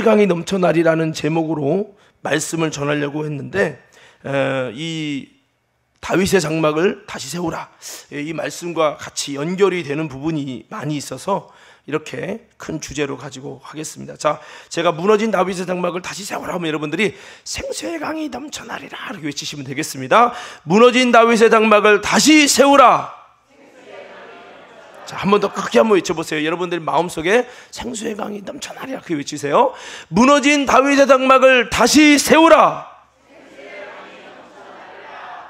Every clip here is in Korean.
지혜의 강이 넘쳐나리라는 제목으로 말씀을 전하려고 했는데 이 다윗의 장막을 다시 세우라 이 말씀과 같이 연결이 되는 부분이 많이 있어서 이렇게 큰 주제로 가지고 하겠습니다. 자, 제가 무너진 다윗의 장막을 다시 세우라 하면 여러분들이 생수의 강이 넘쳐나리라 이렇게 외치시면 되겠습니다. 무너진 다윗의 장막을 다시 세우라. 자, 한번 더 크게 한번 외쳐보세요. 여러분들 마음속에 생수의 강이 넘쳐나리라. 그 외치세요. 무너진 다윗의 장막을 다시 세우라.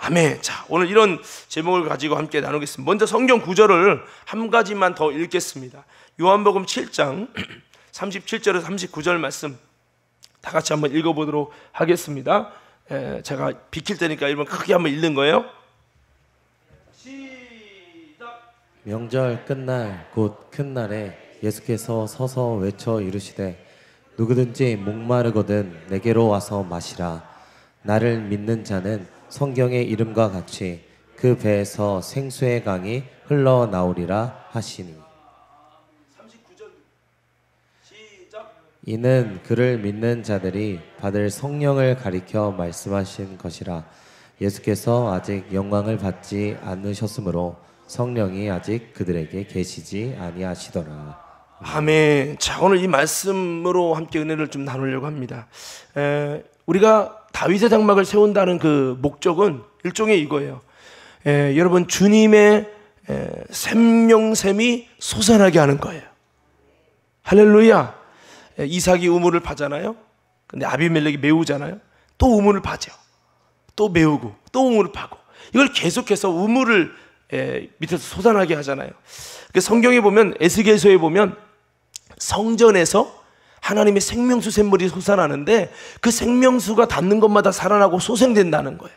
아멘. 자, 오늘 이런 제목을 가지고 함께 나누겠습니다. 먼저 성경 구절을 한 가지만 더 읽겠습니다. 요한복음 7장 37절에서 39절 말씀 다 같이 한번 읽어보도록 하겠습니다. 에, 제가 비킬 테니까 이번 크게 한번 읽는 거예요. 명절 끝날 곧 큰 날에 예수께서 서서 외쳐 이르시되 누구든지 목마르거든 내게로 와서 마시라 나를 믿는 자는 성경의 이름과 같이 그 배에서 생수의 강이 흘러나오리라 하시니 이는 그를 믿는 자들이 받을 성령을 가리켜 말씀하신 것이라 예수께서 아직 영광을 받지 않으셨으므로 성령이 아직 그들에게 계시지 아니하시더라. 아멘. 자, 오늘 이 말씀으로 함께 은혜를 좀 나누려고 합니다. 에, 우리가 다윗의 장막을 세운다는 그 목적은 일종의 이거예요. 에, 여러분 주님의 에, 생명샘이 솟아나게 하는 거예요. 할렐루야. 에, 이삭이 우물을 파잖아요. 근데 아비멜렉이 메우잖아요. 또 우물을 파죠. 또 메우고 또 우물을 파고 이걸 계속해서 우물을 예, 밑에서 솟아나게 하잖아요. 그러니까 성경에 보면 에스겔서에 보면 성전에서 하나님의 생명수 샘물이 솟아나는데 그 생명수가 닿는 것마다 살아나고 소생된다는 거예요.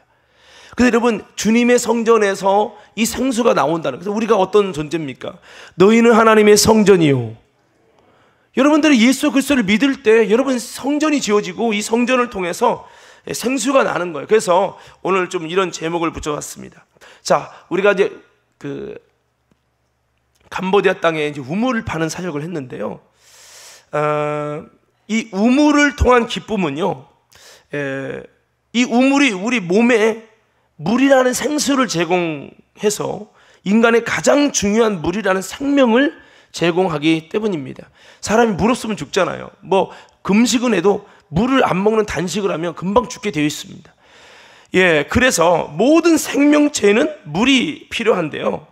근데 여러분 주님의 성전에서 이 생수가 나온다는 그래서 우리가 어떤 존재입니까? 너희는 하나님의 성전이요. 여러분들이 예수 그리스도를 믿을 때 여러분 성전이 지어지고 이 성전을 통해서 생수가 나는 거예요. 그래서 오늘 좀 이런 제목을 붙여봤습니다. 자, 우리가 이제 그 캄보디아 땅에 이제 우물을 파는 사역을 했는데요. 어, 이 우물을 통한 기쁨은요. 에, 이 우물이 우리 몸에 물이라는 생수를 제공해서 인간의 가장 중요한 물이라는 생명을 제공하기 때문입니다. 사람이 물 없으면 죽잖아요. 뭐 금식은 해도 물을 안 먹는 단식을 하면 금방 죽게 되어 있습니다. 예, 그래서 모든 생명체에는 물이 필요한데요.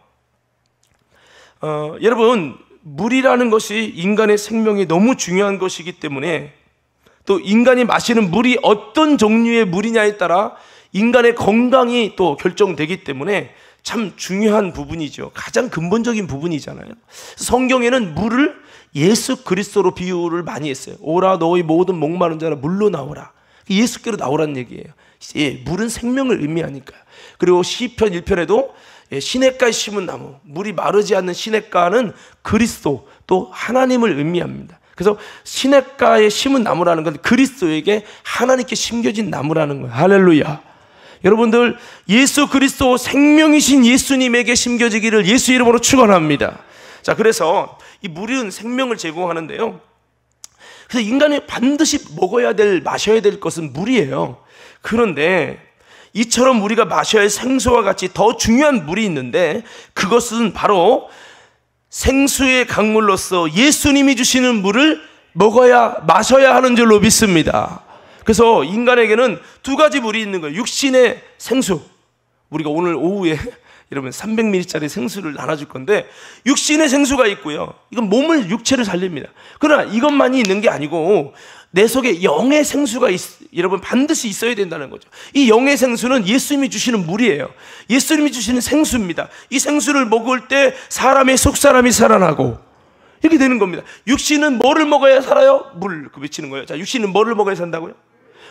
어, 여러분, 물이라는 것이 인간의 생명이 너무 중요한 것이기 때문에 또 인간이 마시는 물이 어떤 종류의 물이냐에 따라 인간의 건강이 또 결정되기 때문에 참 중요한 부분이죠. 가장 근본적인 부분이잖아요. 성경에는 물을 예수 그리스도로 비유를 많이 했어요. 오라 너희 모든 목마른 자라 물로 나오라. 예수께로 나오라는 얘기예요. 예, 물은 생명을 의미하니까. 그리고 시편 1편에도 예, 시냇가에 심은 나무, 물이 마르지 않는 시냇가는 그리스도 또 하나님을 의미합니다. 그래서 시냇가에 심은 나무라는 건 그리스도에게 하나님께 심겨진 나무라는 거예요. 할렐루야. 여러분들 예수 그리스도 생명이신 예수님에게 심겨지기를 예수 이름으로 축원합니다. 자, 그래서 이 물은 생명을 제공하는데요. 그래서 인간이 반드시 먹어야 될, 마셔야 될 것은 물이에요. 그런데 이처럼 우리가 마셔야 할 생수와 같이 더 중요한 물이 있는데 그것은 바로 생수의 강물로서 예수님이 주시는 물을 먹어야 마셔야 하는 줄로 믿습니다. 그래서 인간에게는 두 가지 물이 있는 거예요. 육신의 생수. 우리가 오늘 오후에 여러분 300ml짜리 생수를 나눠줄 건데 육신의 생수가 있고요. 이건 몸을 육체를 살립니다. 그러나 이것만이 있는 게 아니고 내 속에 영의 생수가 있, 여러분 반드시 있어야 된다는 거죠. 이 영의 생수는 예수님이 주시는 물이에요. 예수님이 주시는 생수입니다. 이 생수를 먹을 때 사람의 속 사람이 살아나고 이렇게 되는 겁니다. 육신은 뭐를 먹어야 살아요? 물. 그미치는 거예요. 자, 육신은 뭐를 먹어야 산다고요?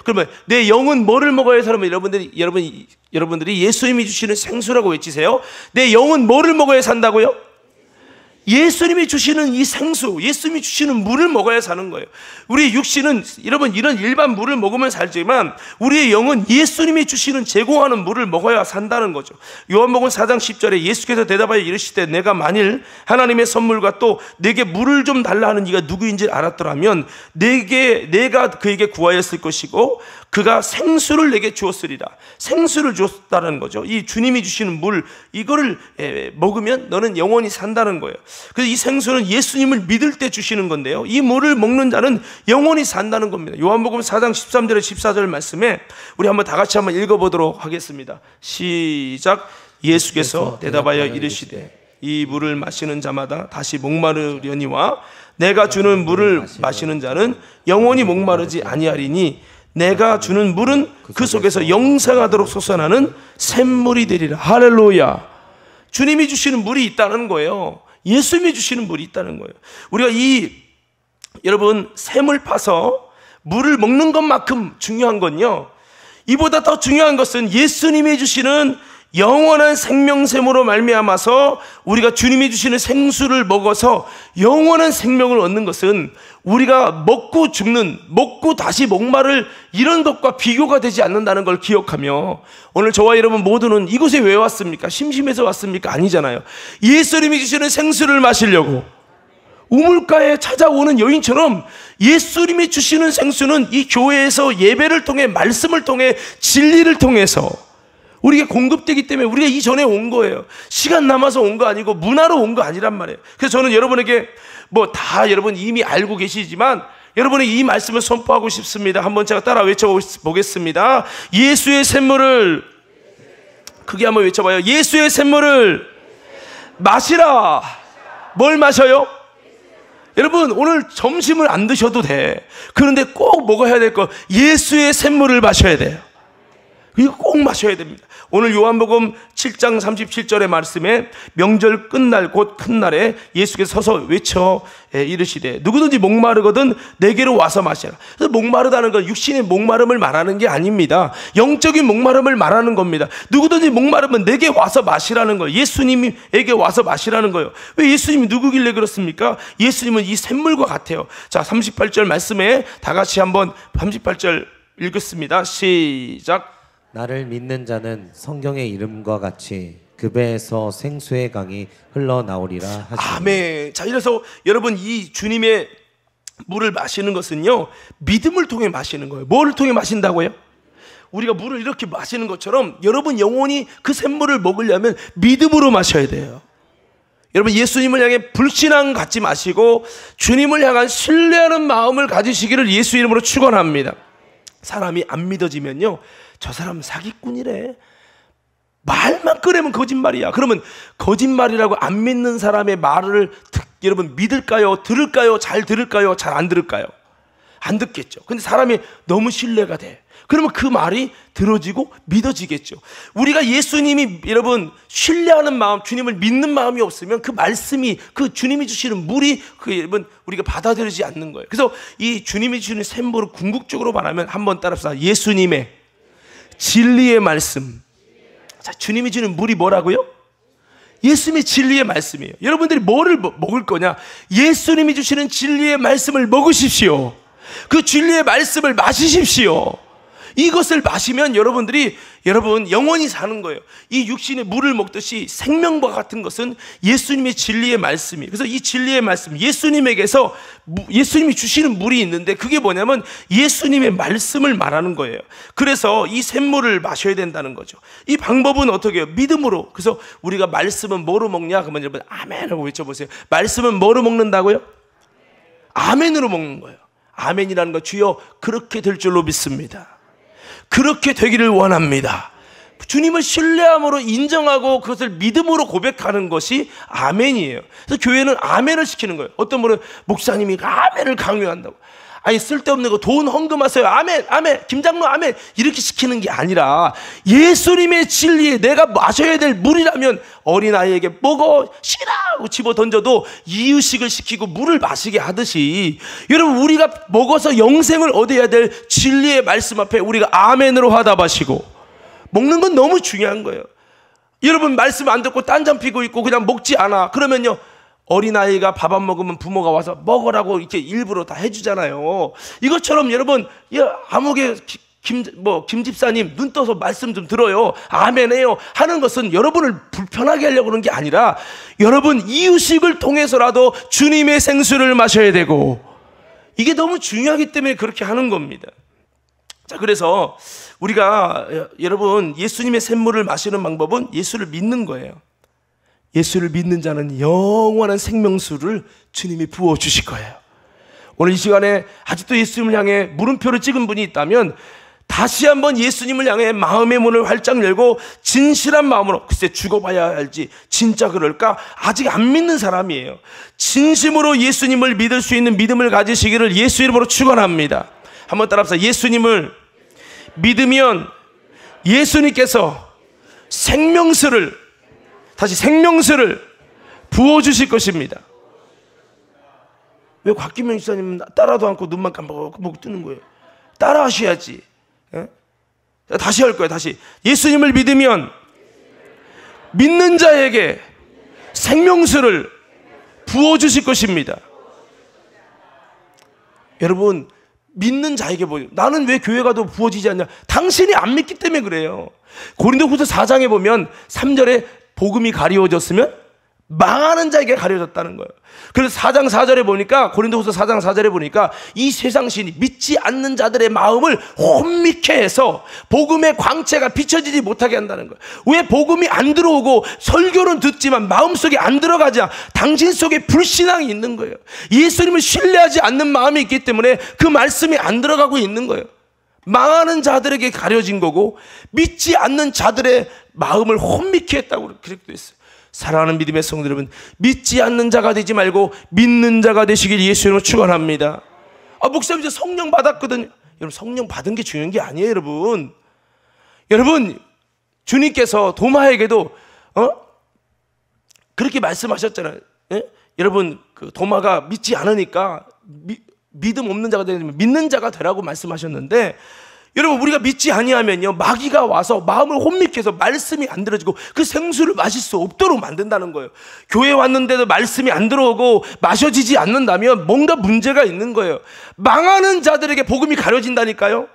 그러면 내 영은 뭐를 먹어야 사람은 여러분들이 여러분 여러분들이 예수님이 주시는 생수라고 외치세요. 내 영은 뭐를 먹어야 산다고요? 예수님이 주시는 이 생수, 예수님이 주시는 물을 먹어야 사는 거예요. 우리 육신은 여러분 이런 일반 물을 먹으면 살지만 우리의 영은 예수님이 주시는 제공하는 물을 먹어야 산다는 거죠. 요한복음 4장 10절에 예수께서 대답하여 이르시되 내가 만일 하나님의 선물과 또 내게 물을 좀 달라 하는 이가 누구인지 알았더라면 내게 내가 그에게 구하였을 것이고 그가 생수를 내게 주었으리라. 생수를 주었다는 거죠. 이 주님이 주시는 물 이거를 먹으면 너는 영원히 산다는 거예요. 그래서 이 생수는 예수님을 믿을 때 주시는 건데요. 이 물을 먹는 자는 영원히 산다는 겁니다. 요한복음 4장 13절에 14절 말씀에 우리 한번 다 같이 한번 읽어 보도록 하겠습니다. 시작 예수께서 대답하여 이르시되 이 물을 마시는 자마다 다시 목마르려니와 내가 주는 물을 마시는 자는 영원히 목마르지 아니하리니 내가 아, 주는 물은 그, 그 속에서 영생하도록 솟아나는 샘물이 되리라. 할렐루야. 주님이 주시는 물이 있다는 거예요. 예수님이 주시는 물이 있다는 거예요. 우리가 이 여러분 샘을 파서 물을 먹는 것만큼 중요한 건요. 이보다 더 중요한 것은 예수님이 주시는 영원한 생명샘으로 말미암아서 우리가 주님이 주시는 생수를 먹어서 영원한 생명을 얻는 것은 우리가 먹고 죽는 먹고 다시 목마를 이런 것과 비교가 되지 않는다는 걸 기억하며 오늘 저와 여러분 모두는 이곳에 왜 왔습니까? 심심해서 왔습니까? 아니잖아요. 예수님이 주시는 생수를 마시려고 우물가에 찾아오는 여인처럼 예수님이 주시는 생수는 이 교회에서 예배를 통해 말씀을 통해 진리를 통해서 우리가 공급되기 때문에 우리가 이전에 온 거예요. 시간 남아서 온 거 아니고 문화로 온 거 아니란 말이에요. 그래서 저는 여러분에게 뭐 다 여러분 이미 알고 계시지만 여러분의 이 말씀을 선포하고 싶습니다. 한번 제가 따라 외쳐보겠습니다. 예수의 샘물을 크게 한번 외쳐봐요. 예수의 샘물을 마시라. 뭘 마셔요? 여러분 오늘 점심을 안 드셔도 돼. 그런데 꼭 먹어야 될거 예수의 샘물을 마셔야 돼요. 이거 꼭 마셔야 됩니다. 오늘 요한복음 7장 37절의 말씀에 명절 끝날 곧 큰 날에 예수께서 서서 외쳐 예, 이르시되 누구든지 목마르거든 내게로 와서 마시라. 목마르다는 건 육신의 목마름을 말하는 게 아닙니다. 영적인 목마름을 말하는 겁니다. 누구든지 목마르면 내게 와서 마시라는 거예요. 예수님에게 와서 마시라는 거예요. 왜 예수님이 누구길래 그렇습니까? 예수님은 이 샘물과 같아요. 자, 38절 말씀에 다 같이 한번 38절 읽겠습니다. 시작. 나를 믿는 자는 성경의 이름과 같이 그 배에서 생수의 강이 흘러나오리라 하시 아멘. 자, 이래서 여러분 이 주님의 물을 마시는 것은요. 믿음을 통해 마시는 거예요. 뭘 통해 마신다고요? 우리가 물을 이렇게 마시는 것처럼 여러분 영혼이 그 샘물을 먹으려면 믿음으로 마셔야 돼요. 여러분 예수님을 향해 불신앙 갖지 마시고 주님을 향한 신뢰하는 마음을 가지시기를 예수 이름으로 축원합니다. 사람이 안 믿어지면요. 저 사람 사기꾼이래. 말만 꺼내면 거짓말이야. 그러면 거짓말이라고 안 믿는 사람의 말을 듣, 여러분 믿을까요? 들을까요? 잘 들을까요? 잘 안 들을까요? 안 듣겠죠. 근데 사람이 너무 신뢰가 돼. 그러면 그 말이 들어지고 믿어지겠죠. 우리가 예수님이 여러분 신뢰하는 마음, 주님을 믿는 마음이 없으면 그 말씀이 그 주님이 주시는 물이 그 여러분 우리가 받아들이지 않는 거예요. 그래서 이 주님이 주시는 샘보를 궁극적으로 말하면 한번 따라서 예수님의 진리의 말씀. 자, 주님이 주는 물이 뭐라고요? 예수님이 진리의 말씀이에요. 여러분들이 뭐를 뭐, 먹을 거냐? 예수님이 주시는 진리의 말씀을 먹으십시오. 그 진리의 말씀을 마시십시오. 이것을 마시면 여러분들이 여러분 영원히 사는 거예요. 이 육신의 물을 먹듯이 생명과 같은 것은 예수님의 진리의 말씀이. 그래서 이 진리의 말씀 예수님에게서 예수님이 주시는 물이 있는데 그게 뭐냐면 예수님의 말씀을 말하는 거예요. 그래서 이 샘물을 마셔야 된다는 거죠. 이 방법은 어떻게 해 믿음으로. 그래서 우리가 말씀은 뭐로 먹냐? 그러면 여러분 아멘 하고 외쳐 보세요. 말씀은 뭐로 먹는다고요? 아멘으로 먹는 거예요. 아멘이라는 거 주여 그렇게 될 줄로 믿습니다. 그렇게 되기를 원합니다. 주님을 신뢰함으로 인정하고 그것을 믿음으로 고백하는 것이 아멘이에요. 그래서 교회는 아멘을 시키는 거예요. 어떤 분은 목사님이 아멘을 강요한다고. 아니 쓸데없는 거 돈 헌금하세요. 아멘, 아멘. 김장로 아멘. 이렇게 시키는 게 아니라 예수님의 진리에 내가 마셔야 될 물이라면 어린 아이에게 먹어 시라고 집어 던져도 이유식을 시키고 물을 마시게 하듯이 여러분 우리가 먹어서 영생을 얻어야 될 진리의 말씀 앞에 우리가 아멘으로 화답하시고 먹는 건 너무 중요한 거예요. 여러분 말씀 안 듣고 딴 잠 피고 있고 그냥 먹지 않아. 그러면요. 어린아이가 밥 안 먹으면 부모가 와서 먹으라고 이렇게 일부러 다 해주잖아요. 이것처럼 여러분, 아무개 김, 뭐, 김 집사님, 눈 떠서 말씀 좀 들어요. 아멘해요. 하는 것은 여러분을 불편하게 하려고 그런 게 아니라 여러분 이유식을 통해서라도 주님의 생수를 마셔야 되고 이게 너무 중요하기 때문에 그렇게 하는 겁니다. 자, 그래서 우리가 여러분 예수님의 샘물을 마시는 방법은 예수를 믿는 거예요. 예수를 믿는 자는 영원한 생명수를 주님이 부어 주실 거예요. 오늘 이 시간에 아직도 예수님을 향해 물음표를 찍은 분이 있다면 다시 한번 예수님을 향해 마음의 문을 활짝 열고 진실한 마음으로 글쎄 죽어봐야 할지 진짜 그럴까 아직 안 믿는 사람이에요. 진심으로 예수님을 믿을 수 있는 믿음을 가지시기를 예수 이름으로 축원합니다. 한번 따라합시다. 예수님을 믿으면 예수님께서 생명수를 다시 생명수를 부어주실 것입니다. 왜 곽기명 집사님은 따라도 않고 눈만 깜빡하고 뜨는 거예요? 따라 하셔야지. 에? 예? 다시 할 거예요, 다시. 예수님을 믿으면 믿는 자에게 생명수를 부어주실 것입니다. 여러분, 믿는 자에게 보여. 나는 왜 교회 가도 부어지지 않냐? 당신이 안 믿기 때문에 그래요. 고린도 후서 4장에 보면 3절에 복음이 가려워졌으면 망하는 자에게 가려졌다는 거예요. 그래서 4장 4절에 보니까 고린도후서 4장 4절에 보니까 이 세상 신이 믿지 않는 자들의 마음을 혼미케 해서 복음의 광채가 비춰지지 못하게 한다는 거예요. 왜 복음이 안 들어오고 설교는 듣지만 마음속에 안 들어가지 당신 속에 불신앙이 있는 거예요. 예수님을 신뢰하지 않는 마음이 있기 때문에 그 말씀이 안 들어가고 있는 거예요. 망하는 자들에게 가려진 거고 믿지 않는 자들의 마음을 혼미케 했다고 그렇게 있어요. 사랑하는 믿음의 성도 여러분, 믿지 않는 자가 되지 말고 믿는 자가 되시길 예수님으로 축원합니다. 아, 목사님 이제 성령 받았거든요. 여러분 성령 받은 게 중요한 게 아니에요, 여러분. 여러분 주님께서 도마에게도 어? 그렇게 말씀하셨잖아요. 예? 여러분 그 도마가 믿지 않으니까 미, 믿음 없는 자가 되면 믿는 자가 되라고 말씀하셨는데 여러분 우리가 믿지 아니하면요 마귀가 와서 마음을 혼미케 해서 말씀이 안 들어지고 그 생수를 마실 수 없도록 만든다는 거예요 교회 왔는데도 말씀이 안 들어오고 마셔지지 않는다면 뭔가 문제가 있는 거예요 망하는 자들에게 복음이 가려진다니까요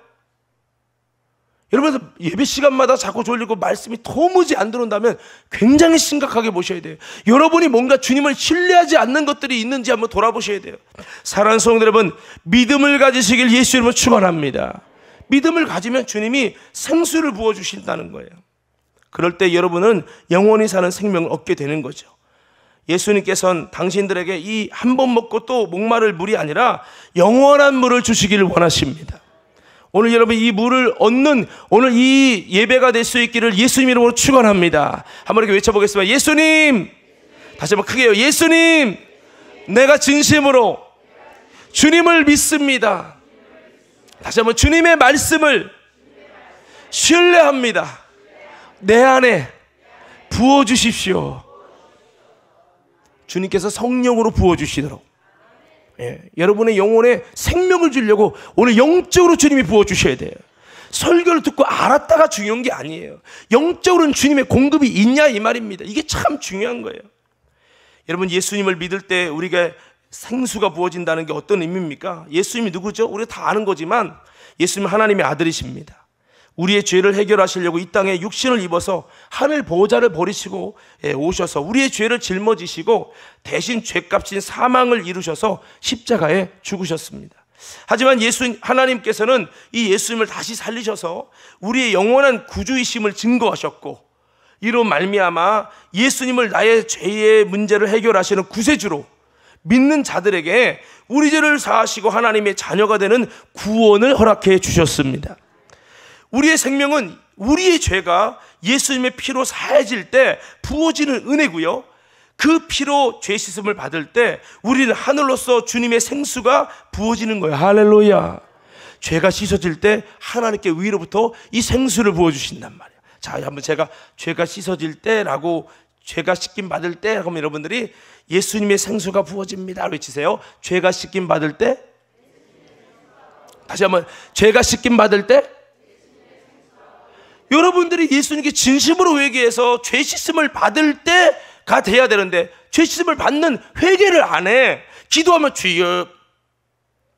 여러분 예배 시간마다 자꾸 졸리고 말씀이 도무지 안 들어온다면 굉장히 심각하게 보셔야 돼요 여러분이 뭔가 주님을 신뢰하지 않는 것들이 있는지 한번 돌아보셔야 돼요 사랑하는 성도 여러분 믿음을 가지시길 예수 이름으로 축원합니다 믿음을 가지면 주님이 생수를 부어 주신다는 거예요. 그럴 때 여러분은 영원히 사는 생명을 얻게 되는 거죠. 예수님께서는 당신들에게 이 한 번 먹고 또 목마를 물이 아니라 영원한 물을 주시기를 원하십니다. 오늘 여러분 이 물을 얻는 오늘 이 예배가 될 수 있기를 예수님 이름으로 축원합니다. 한번 이렇게 외쳐보겠습니다. 예수님, 다시 한번 크게요. 예수님, 내가 진심으로 주님을 믿습니다. 다시 한번 주님의 말씀을 신뢰합니다. 내 안에 부어 주십시오. 주님께서 성령으로 부어 주시도록 예, 여러분의 영혼에 생명을 주려고 오늘 영적으로 주님이 부어 주셔야 돼요. 설교를 듣고 알았다가 중요한 게 아니에요. 영적으로는 주님의 공급이 있냐 이 말입니다. 이게 참 중요한 거예요. 여러분 예수님을 믿을 때 우리가 생수가 부어진다는 게 어떤 의미입니까? 예수님이 누구죠? 우리 다 아는 거지만 예수님은 하나님의 아들이십니다. 우리의 죄를 해결하시려고 이 땅에 육신을 입어서 하늘 보호자를 버리시고 예, 오셔서 우리의 죄를 짊어지시고 대신 죄값인 사망을 이루셔서 십자가에 죽으셨습니다. 하지만 예수 하나님께서는 이 예수님을 다시 살리셔서 우리의 영원한 구주이심을 증거하셨고 이로 말미암아 예수님을 나의 죄의 문제를 해결하시는 구세주로 믿는 자들에게 우리 죄를 사하시고 하나님의 자녀가 되는 구원을 허락해 주셨습니다. 우리의 생명은 우리의 죄가 예수님의 피로 사해질 때 부어지는 은혜고요. 그 피로 죄 씻음을 받을 때 우리는 하늘로서 주님의 생수가 부어지는 거예요. 할렐루야. 죄가 씻어질 때 하나님께 위로부터 이 생수를 부어 주신단 말이에요. 자, 한번 제가 죄가 씻어질 때라고 죄가 씻김 받을 때 그럼 여러분들이 예수님의 생수가 부어집니다 외치세요. 죄가 씻김 받을 때 다시 한번 죄가 씻김 받을 때 여러분들이 예수님께 진심으로 회개해서 죄 씻음을 받을 때가 돼야 되는데 죄 씻음을 받는 회개를 안 해. 기도하면 주여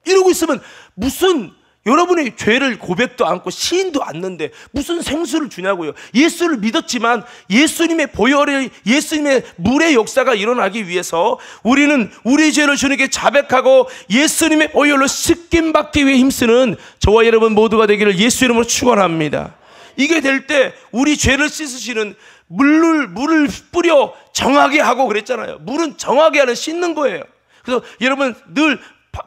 이러고 있으면 무슨 여러분의 죄를 고백도 않고 시인도 않는데 무슨 생수를 주냐고요. 예수를 믿었지만 예수님의 보혈의 예수님의 물의 역사가 일어나기 위해서 우리는 우리 죄를 주님께 자백하고 예수님의 보혈로 씻김 받기 위해 힘쓰는 저와 여러분 모두가 되기를 예수 이름으로 축원합니다. 이게 될 때 우리 죄를 씻으시는 물을 물을 뿌려 정하게 하고 그랬잖아요. 물은 정하게 하는 씻는 거예요. 그래서 여러분 늘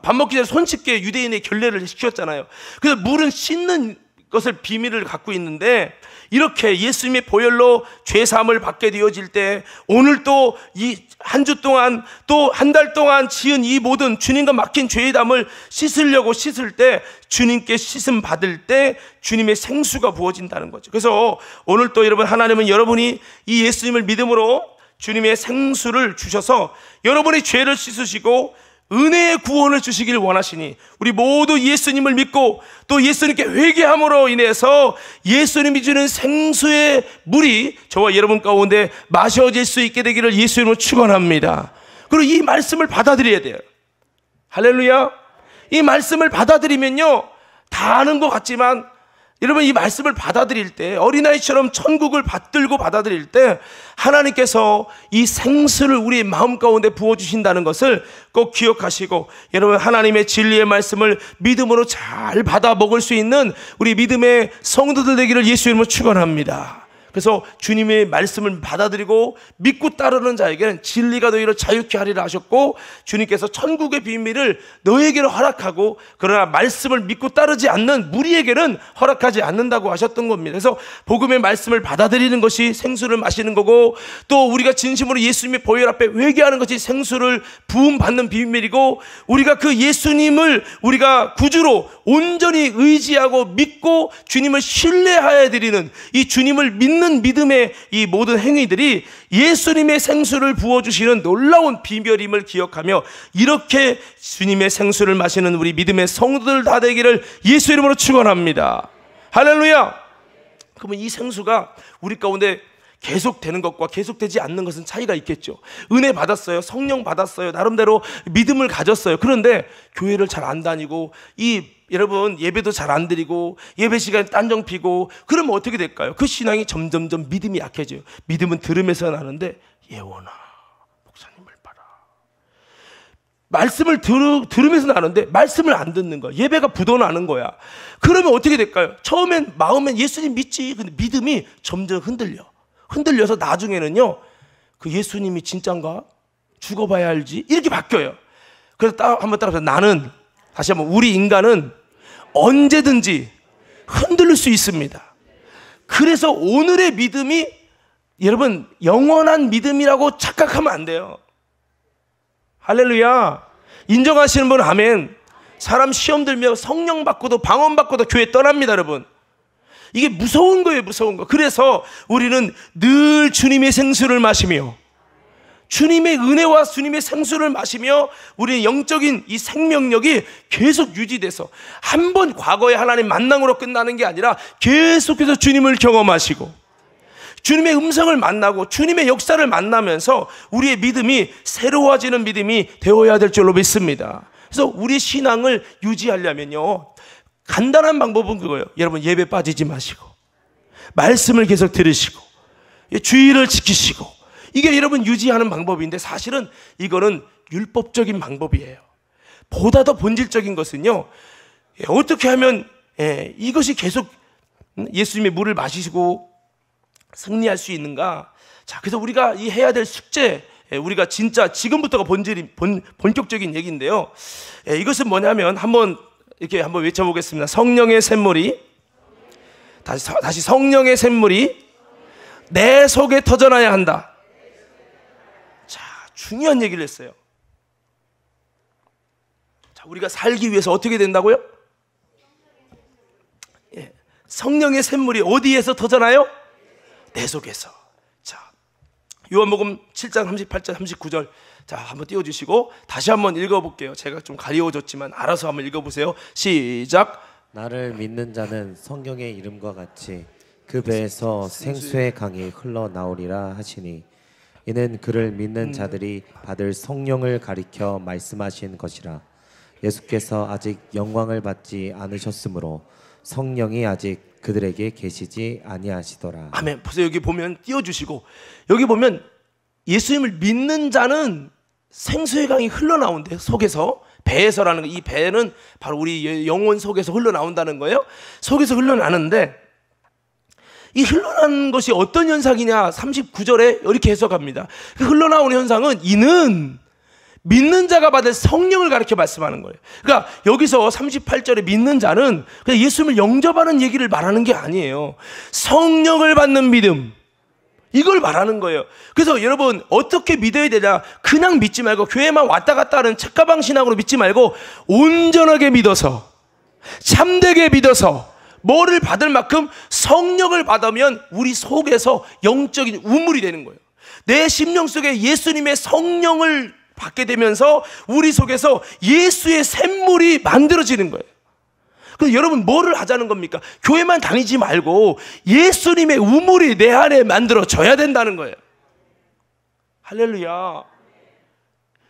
밥 먹기 전에 손쉽게 유대인의 결례를 시켰잖아요. 그래서 물은 씻는 것을 비밀을 갖고 있는데 이렇게 예수님의 보혈로 죄 사함을 받게 되어질 때 오늘 또 이 한 주 동안 또 한 달 동안 지은 이 모든 주님과 맡긴 죄의 담을 씻으려고 씻을 때 주님께 씻음 받을 때 주님의 생수가 부어진다는 거죠. 그래서 오늘 또 여러분 하나님은 여러분이 이 예수님을 믿음으로 주님의 생수를 주셔서 여러분의 죄를 씻으시고 은혜의 구원을 주시길 원하시니 우리 모두 예수님을 믿고 또 예수님께 회개함으로 인해서 예수님이 주는 생수의 물이 저와 여러분 가운데 마셔질 수 있게 되기를 예수님을 축원합니다. 그리고 이 말씀을 받아들여야 돼요. 할렐루야. 이 말씀을 받아들이면요. 다 아는 것 같지만 여러분 이 말씀을 받아들일 때 어린아이처럼 천국을 받들고 받아들일 때 하나님께서 이 생수를 우리 마음 가운데 부어 주신다는 것을 꼭 기억하시고 여러분 하나님의 진리의 말씀을 믿음으로 잘 받아 먹을 수 있는 우리 믿음의 성도들 되기를 예수 이름으로 축원합니다. 그래서 주님의 말씀을 받아들이고 믿고 따르는 자에게는 진리가 너희를 자유케 하리라 하셨고 주님께서 천국의 비밀을 너에게로 허락하고 그러나 말씀을 믿고 따르지 않는 무리에게는 허락하지 않는다고 하셨던 겁니다. 그래서 복음의 말씀을 받아들이는 것이 생수를 마시는 거고 또 우리가 진심으로 예수님의 보혈 앞에 회개하는 것이 생수를 부음 받는 비밀이고 우리가 그 예수님을 우리가 구주로 온전히 의지하고 믿고 주님을 신뢰하여 드리는 이 주님을 믿는 있는 믿음의 이 모든 행위들이 예수님의 생수를 부어주시는 놀라운 비결임을 기억하며 이렇게 주님의 생수를 마시는 우리 믿음의 성도들 다 되기를 예수 이름으로 축원합니다. 할렐루야! 그러면 이 생수가 우리 가운데 계속되는 것과 계속되지 않는 것은 차이가 있겠죠. 은혜 받았어요. 성령 받았어요. 나름대로 믿음을 가졌어요. 그런데 교회를 잘 안 다니고 이 여러분 예배도 잘 안 드리고 예배 시간에 딴정 피고 그러면 어떻게 될까요? 그 신앙이 점점점 믿음이 약해져요. 믿음은 들음에서 나는데 예원아 목사님을 봐라. 말씀을 들, 들으면서 나는데 말씀을 안 듣는 거야. 예배가 부도나는 거야. 그러면 어떻게 될까요? 처음엔 마음엔 예수님 믿지. 근데 믿음이 점점 흔들려. 흔들려서 나중에는요. 그 예수님이 진짠가? 죽어봐야 알지. 이렇게 바뀌어요. 그래서 따, 한번 따라서 나는 다시 한번 우리 인간은 언제든지 흔들릴 수 있습니다. 그래서 오늘의 믿음이 여러분 영원한 믿음이라고 착각하면 안 돼요. 할렐루야. 인정하시는 분 아멘. 사람 시험 들며 성령 받고도 방언 받고도 교회 떠납니다, 여러분. 이게 무서운 거예요, 무서운 거. 그래서 우리는 늘 주님의 생수를 마시며 주님의 은혜와 주님의 생수를 마시며 우리의 영적인 이 생명력이 계속 유지돼서 한 번 과거의 하나님 만남으로 끝나는 게 아니라 계속해서 주님을 경험하시고 주님의 음성을 만나고 주님의 역사를 만나면서 우리의 믿음이 새로워지는 믿음이 되어야 될 줄로 믿습니다. 그래서 우리 신앙을 유지하려면요. 간단한 방법은 그거예요. 여러분 예배 빠지지 마시고 말씀을 계속 들으시고 주의를 지키시고 이게 여러분 유지하는 방법인데 사실은 이거는 율법적인 방법이에요. 보다 더 본질적인 것은요. 예, 어떻게 하면 예, 이것이 계속 예수님의 물을 마시고 승리할 수 있는가? 자, 그래서 우리가 이 해야 될 숙제 예, 우리가 진짜 지금부터가 본질이 본, 본격적인 얘기인데요. 이것은 뭐냐면 한번 이렇게 한번 외쳐보겠습니다. 성령의 샘물이 다시, 다시 성령의 샘물이 내 속에 터져나야 한다. 중요한 얘기를 했어요. 자, 우리가 살기 위해서 어떻게 된다고요? 예. 성령의 샘물이 어디에서 터져나요? 내 속에서. 자, 요한복음 7장 38절 39절. 자, 한번 띄워 주시고 다시 한번 읽어 볼게요. 제가 좀 가려워졌지만 알아서 한번 읽어 보세요. 시작. 나를 믿는 자는 성경의 이름과 같이 그 배에서 생수의 강이 흘러나오리라 하시니 이는 그를 믿는 음. 자들이 받을 성령을 가리켜 말씀하신 것이라. 예수께서 아직 영광을 받지 않으셨으므로 성령이 아직 그들에게 계시지 아니하시더라. 아멘. 벌써 여기 보면 띄워 주시고 여기 보면 예수님을 믿는 자는 생수의 강이 흘러나온대 속에서 배에서라는 이 배는 바로 우리 영혼 속에서 흘러나온다는 거예요. 속에서 흘러나는데 이 흘러나는 것이 어떤 현상이냐 39절에 이렇게 해석합니다. 그 흘러나오는 현상은 이는 믿는 자가 받을 성령을 가르켜 말씀하는 거예요. 그러니까 여기서 38절에 믿는 자는 그냥 예수님을 영접하는 얘기를 말하는 게 아니에요. 성령을 받는 믿음. 이걸 말하는 거예요. 그래서 여러분 어떻게 믿어야 되냐? 그냥 믿지 말고 교회만 왔다 갔다 하는 책가방 신앙으로 믿지 말고 온전하게 믿어서 참되게 믿어서 뭐를 받을 만큼 성령을 받으면 우리 속에서 영적인 우물이 되는 거예요. 내 심령 속에 예수님의 성령을 받게 되면서 우리 속에서 예수의 샘물이 만들어지는 거예요. 그럼 여러분 뭐를 하자는 겁니까? 교회만 다니지 말고 예수님의 우물이 내 안에 만들어져야 된다는 거예요. 할렐루야.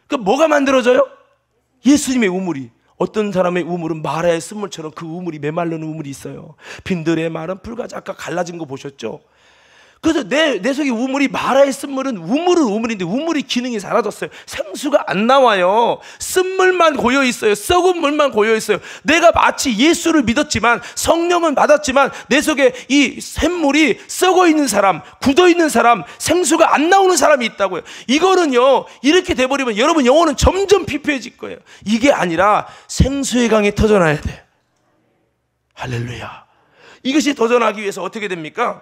그 뭐가 만들어져요? 예수님의 우물이. 어떤 사람의 우물은 마라의 쓴물처럼 그 우물이 메말르는 우물이 있어요. 빈들의 말은 불과지 아까 갈라진 거 보셨죠? 그래서 내, 내 속에 우물이 마라의 쓴물은 우물은 우물인데 우물이 기능이 사라졌어요. 생수가 안 나와요. 쓴물만 고여 있어요. 썩은 물만 고여 있어요. 내가 마치 예수를 믿었지만 성령은 받았지만 내 속에 이 샘물이 썩어 있는 사람, 굳어 있는 사람, 생수가 안 나오는 사람이 있다고요. 이거는요, 이렇게 돼버리면 여러분 영혼은 점점 피폐해질 거예요. 이게 아니라 생수의 강이 터져나야 돼. 할렐루야. 이것이 도전하기 위해서 어떻게 됩니까?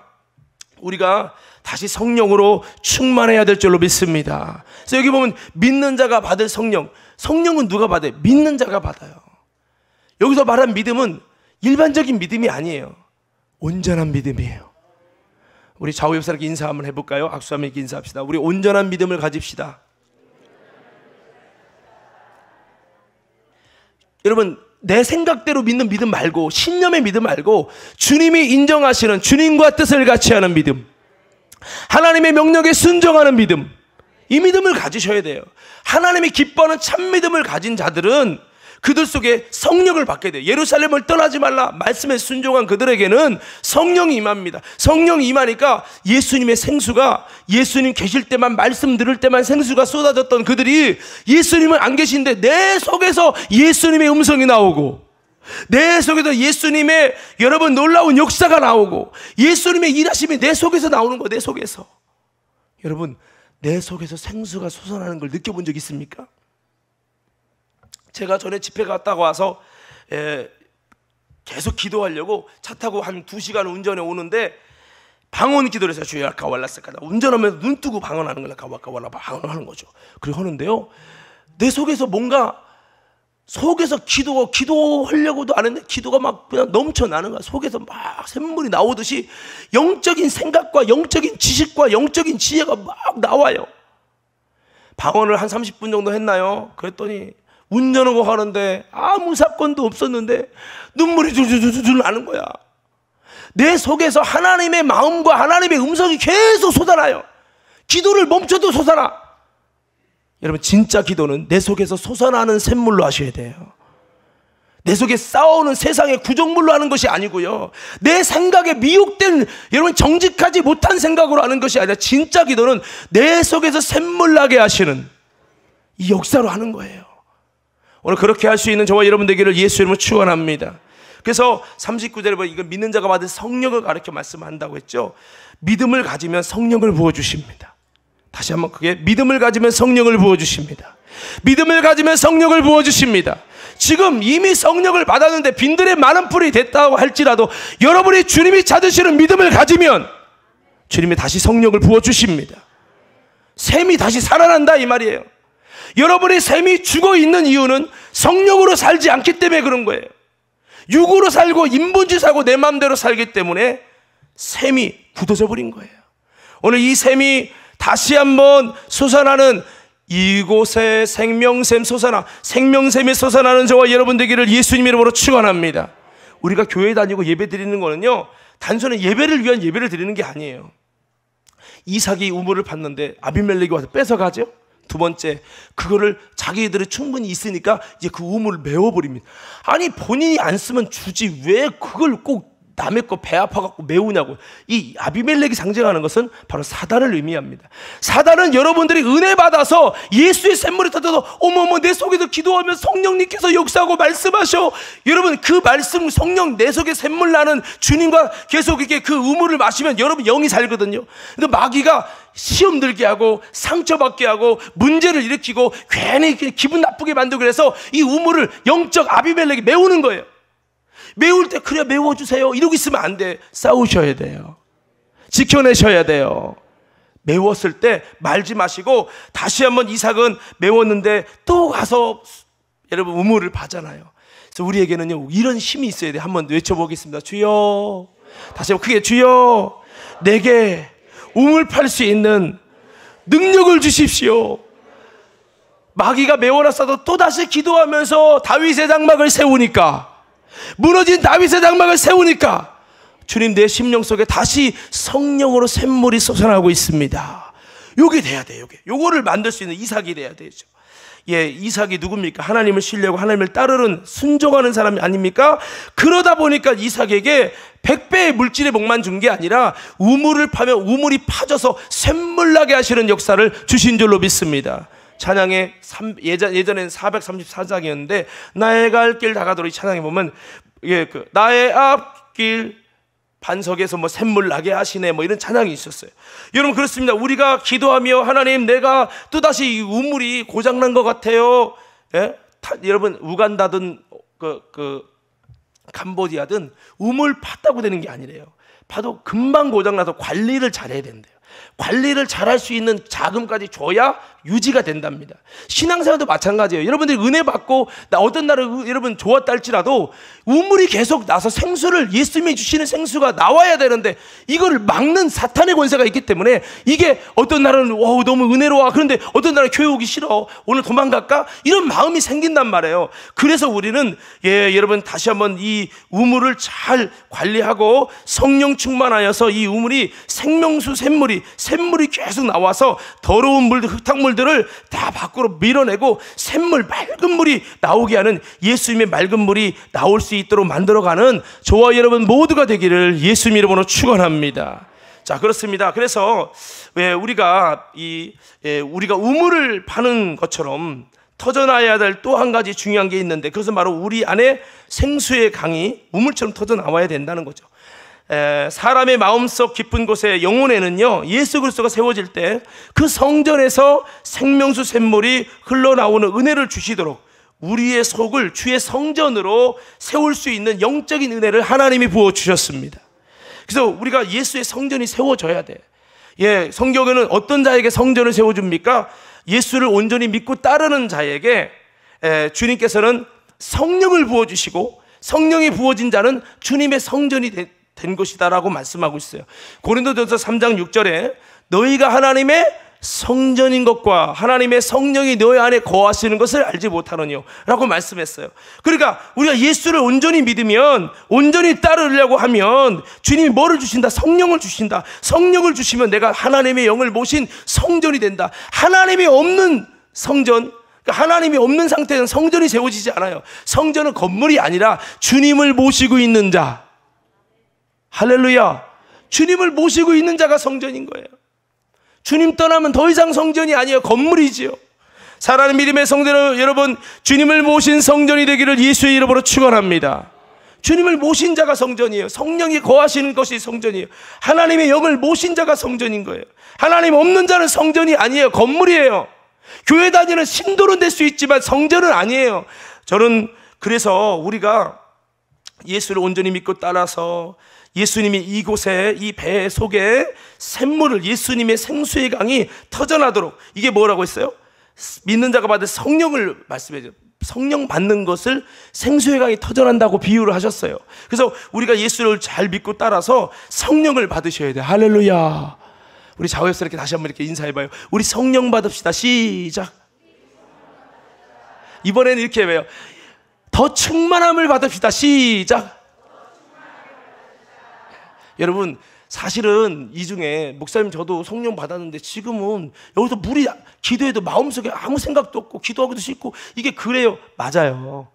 우리가 다시 성령으로 충만해야 될 줄로 믿습니다. 그래서 여기 보면 믿는 자가 받을 성령. 성령은 누가 받아요? 믿는 자가 받아요. 여기서 말한 믿음은 일반적인 믿음이 아니에요. 온전한 믿음이에요. 우리 좌우 옆사람께 인사 한번 해볼까요? 악수 한번 인사합시다. 우리 온전한 믿음을 가집시다. 여러분 내 생각대로 믿는 믿음 말고 신념의 믿음 말고 주님이 인정하시는 주님과 뜻을 같이 하는 믿음. 하나님의 명령에 순종하는 믿음. 이 믿음을 가지셔야 돼요. 하나님이 기뻐하는 참 믿음을 가진 자들은 그들 속에 성령을 받게 돼. 예루살렘을 떠나지 말라. 말씀에 순종한 그들에게는 성령이 임합니다. 성령이 임하니까 예수님의 생수가 예수님 계실 때만 말씀 들을 때만 생수가 쏟아졌던 그들이 예수님은 안 계신데 내 속에서 예수님의 음성이 나오고 내 속에서 예수님의 여러분 놀라운 역사가 나오고 예수님의 일하심이 내 속에서 나오는 거내 속에서 여러분 내 속에서 생수가 솟아나는 걸 느껴본 적 있습니까? 제가 전에 집회 갔다가 와서 에, 예, 계속 기도하려고 차 타고 한 두시간 운전해 오는데 방언 기도를 해서 주여 아까 왈라스까다 운전하면서 눈 뜨고 방언하는 걸라 아까 왈라 방언하는 거죠. 그리고 하는데요. 내 속에서 뭔가 속에서 기도 하고 기도하려고도 아는데 기도가 막 그냥 넘쳐나는 거야. 속에서 막 샘물이 나오듯이 영적인 생각과 영적인 지식과 영적인 지혜가 막 나와요. 방언을 한 30분 정도 했나요? 그랬더니 운전하고 가는데 아무 사건도 없었는데 눈물이 줄줄줄줄 나는 거야. 내 속에서 하나님의 마음과 하나님의 음성이 계속 솟아나요. 기도를 멈춰도 솟아나. 여러분 진짜 기도는 내 속에서 솟아나는 샘물로 하셔야 돼요. 내 속에 싸우는 세상의 구정물로 하는 것이 아니고요. 내 생각에 미혹된 여러분 정직하지 못한 생각으로 하는 것이 아니라 진짜 기도는 내 속에서 샘물나게 하시는 이 역사로 하는 거예요. 오늘 그렇게 할 수 있는 저와 여러분 되기를 예수 이름으로 축원합니다. 그래서 39절에 보면 이건 믿는 자가 받은 성령을 가르켜 말씀한다고 했죠. 믿음을 가지면 성령을 부어 주십니다. 다시 한번 그게 믿음을 가지면 성령을 부어 주십니다. 믿음을 가지면 성령을 부어 주십니다. 지금 이미 성령을 받았는데 빈들의 많은 풀이 됐다고 할지라도 여러분이 주님이 찾으시는 믿음을 가지면 주님이 다시 성령을 부어 주십니다. 샘이 다시 살아난다 이 말이에요. 여러분의 샘이 죽어 있는 이유는 성령으로 살지 않기 때문에 그런 거예요. 육으로 살고 인본주의 살고 내 마음대로 살기 때문에 샘이 굳어져 버린 거예요. 오늘 이 샘이 다시 한번 솟아나는 이곳에 생명샘 솟아나 생명샘이 솟아나는 저와 여러분 되기를 예수님 이름으로 축원합니다. 우리가 교회 다니고 예배 드리는 거는요. 단순히 예배를 위한 예배를 드리는 게 아니에요. 이삭이 우물을 봤는데 아비멜렉이 와서 뺏어 가죠. 두 번째, 그거를 자기들이 충분히 있으니까 이제 그 우물을 메워버립니다. 아니, 본인이 안 쓰면 주지. 왜 그걸 꼭 남의 거 배 아파갖고 매우냐고. 이 아비멜렉이 상징하는 것은 바로 사단을 의미합니다. 사단은 여러분들이 은혜 받아서 예수의 샘물에 터져서 어머머 내 속에서 기도하면 성령님께서 역사하고 말씀하셔. 여러분 그 말씀 성령 내 속에 샘물 나는 주님과 계속 이렇게 그 우물을 마시면 여러분 영이 살거든요. 근데 마귀가 시험 들게 하고 상처받게 하고 문제를 일으키고 괜히 기분 나쁘게 만들고 그래서 이 우물을 영적 아비멜렉이 메우는 거예요. 매울 때 그래 매워주세요. 이러고 있으면 안 돼. 싸우셔야 돼요. 지켜내셔야 돼요. 매웠을 때 말지 마시고 다시 한번 이삭은 매웠는데 또 가서 여러분 우물을 봐잖아요. 그래서 우리에게는요 이런 힘이 있어야 돼. 한번 외쳐보겠습니다. 주여 다시 한번 크게 주여 내게 우물 팔 수 있는 능력을 주십시오. 마귀가 매워라 싸도 또 다시 기도하면서 다윗의 장막을 세우니까 무너진 다윗의 장막을 세우니까 주님 내 심령 속에 다시 성령으로 샘물이 솟아나고 있습니다. 요게 돼야 돼요. 요게. 요거를 만들 수 있는 이삭이 돼야 되죠. 예, 이삭이 누굽니까? 하나님을 신뢰하고 하나님을 따르는 순종하는 사람이 아닙니까? 그러다 보니까 이삭에게 백배의 물질의 목만준 게 아니라 우물을 파면 우물이 파져서 샘물나게 하시는 역사를 주신 줄로 믿습니다. 찬양의 예전, 예전엔 434장이었는데 나의 갈 길 다가도록 이 찬양에 보면 예, 그 나의 앞길 반석에서 뭐 샘물 나게 하시네 뭐 이런 찬양이 있었어요. 여러분 그렇습니다. 우리가 기도하며 하나님 내가 또다시 이 우물이 고장난 것 같아요. 예? 타, 여러분 우간다든 그, 그 캄보디아든 우물 팠다고 되는 게 아니래요. 파도 금방 고장나서 관리를 잘해야 된대요. 관리를 잘할 수 있는 자금까지 줘야 유지가 된답니다. 신앙생활도 마찬가지예요. 여러분들이 은혜 받고 어떤 날은 여러분 좋았다 할지라도 우물이 계속 나서 생수를 예수님이 주시는 생수가 나와야 되는데 이거를 막는 사탄의 권세가 있기 때문에 이게 어떤 날은 와 어, 너무 은혜로워 그런데 어떤 날은 교회 오기 싫어 오늘 도망갈까 이런 마음이 생긴단 말이에요. 그래서 우리는 예 여러분 다시 한번 이 우물을 잘 관리하고 성령 충만하여서 이 우물이 생명수 샘물이 샘물이 계속 나와서 더러운 물 흙탕물 우물들을 다 밖으로 밀어내고 샘물 맑은 물이 나오게 하는 예수님의 맑은 물이 나올 수 있도록 만들어가는 저와 여러분 모두가 되기를 예수님 이름으로 축원합니다. 자 그렇습니다. 그래서 왜 우리가 이 예, 우리가 우물을 파는 것처럼 터져나야 될 또 한 가지 중요한 게 있는데 그것은 바로 우리 안에 생수의 강이 우물처럼 터져 나와야 된다는 거죠. 사람의 마음속 깊은 곳에 영혼에는요 예수 그리스도가 세워질 때 그 성전에서 생명수 샘물이 흘러나오는 은혜를 주시도록 우리의 속을 주의 성전으로 세울 수 있는 영적인 은혜를 하나님이 부어 주셨습니다. 그래서 우리가 예수의 성전이 세워져야 돼. 예, 성경에는 어떤 자에게 성전을 세워 줍니까? 예수를 온전히 믿고 따르는 자에게 예, 주님께서는 성령을 부어 주시고 성령이 부어진 자는 주님의 성전이 되, 된 것이다라고 말씀하고 있어요. 고린도전서 3장 6절에 너희가 하나님의 성전인 것과 하나님의 성령이 너희 안에 거하시는 것을 알지 못하느뇨 라고 말씀했어요 그러니까 우리가 예수를 온전히 믿으면 온전히 따르려고 하면 주님이 뭐를 주신다? 성령을 주신다 성령을 주시면 내가 하나님의 영을 모신 성전이 된다 하나님이 없는 성전 그러니까 하나님이 없는 상태는 성전이 세워지지 않아요 성전은 건물이 아니라 주님을 모시고 있는 자 할렐루야. 주님을 모시고 있는 자가 성전인 거예요. 주님 떠나면 더 이상 성전이 아니에요. 건물이지요. 사랑하는 믿음의 성대로 여러분 주님을 모신 성전이 되기를 예수의 이름으로 축원합니다. 주님을 모신 자가 성전이에요. 성령이 거하시는 것이 성전이에요. 하나님의 영을 모신 자가 성전인 거예요. 하나님 없는 자는 성전이 아니에요. 건물이에요. 교회 다니는 신도는 될 수 있지만 성전은 아니에요. 저는 그래서 우리가 예수를 온전히 믿고 따라서 예수님이 이곳에 이 배 속에 샘물을 예수님의 생수의 강이 터져나도록 이게 뭐라고 했어요? 믿는 자가 받은 성령을 말씀해 줘. 성령 받는 것을 생수의 강이 터져난다고 비유를 하셨어요. 그래서 우리가 예수를 잘 믿고 따라서 성령을 받으셔야 돼. 할렐루야. 우리 자서이렇게 다시 한번 이렇게 인사해봐요. 우리 성령 받읍시다. 시작. 이번에는 이렇게 해요. 더 충만함을 받읍시다. 시작. 여러분 사실은 이 중에 목사님 저도 성령 받았는데 지금은 여기서 물이 기도해도 마음속에 아무 생각도 없고 기도하기도 싫고 이게 그래요. 맞아요.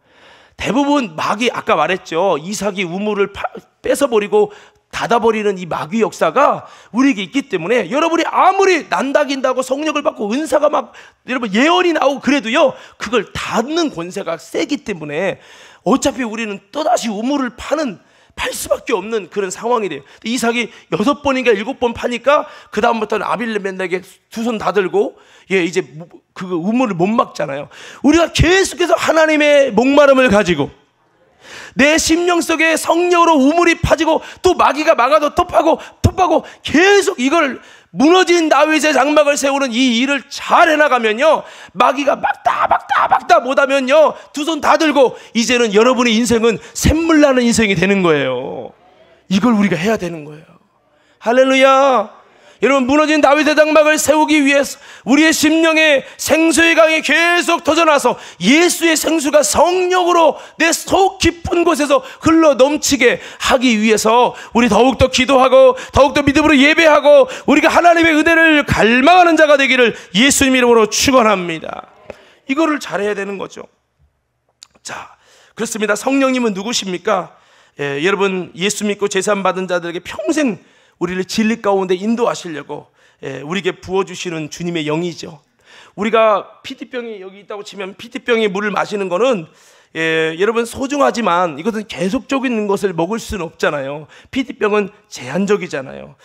대부분 마귀 아까 말했죠. 이삭이 우물을 파, 뺏어버리고 닫아버리는 이 마귀 역사가 우리에게 있기 때문에 여러분이 아무리 난다긴다고 성력을 받고 은사가 막 여러분 예언이 나오고 그래도요 그걸 닫는 권세가 세기 때문에 어차피 우리는 또다시 우물을 파는 팔 수밖에 없는 그런 상황이 돼요. 이삭이 여섯 번인가 일곱 번 파니까 그 다음부터는 아빌레멘에게 두 손 다 들고 예 이제 뭐, 그 우물을 못 막잖아요. 우리가 계속해서 하나님의 목마름을 가지고 내 심령 속에 성령으로 우물이 파지고 또 마귀가 막아도 톱하고 톱하고 계속 이걸 무너진 다윗의 장막을 세우는 이 일을 잘 해나가면요. 마귀가 막다 막다 막다 못하면요. 두 손 다 들고 이제는 여러분의 인생은 샘물나는 인생이 되는 거예요. 이걸 우리가 해야 되는 거예요. 할렐루야. 여러분 무너진 다윗의 장막을 세우기 위해서 우리의 심령에 생수의 강이 계속 터져나서 예수의 생수가 성령으로 내 속 깊은 곳에서 흘러 넘치게 하기 위해서 우리 더욱더 기도하고 더욱더 믿음으로 예배하고 우리가 하나님의 은혜를 갈망하는 자가 되기를 예수님 이름으로 축원합니다. 이거를 잘해야 되는 거죠. 자, 그렇습니다. 성령님은 누구십니까? 예, 여러분 예수 믿고 재산 받은 자들에게 평생 우리를 진리 가운데 인도하시려고 예, 우리에게 부어주시는 주님의 영이죠. 우리가 피티병이 여기 있다고 치면 피티병이 물을 마시는 것은 예, 여러분 소중하지만 이것은 계속적인 것을 먹을 수는 없잖아요. 피디병은 제한적이잖아요.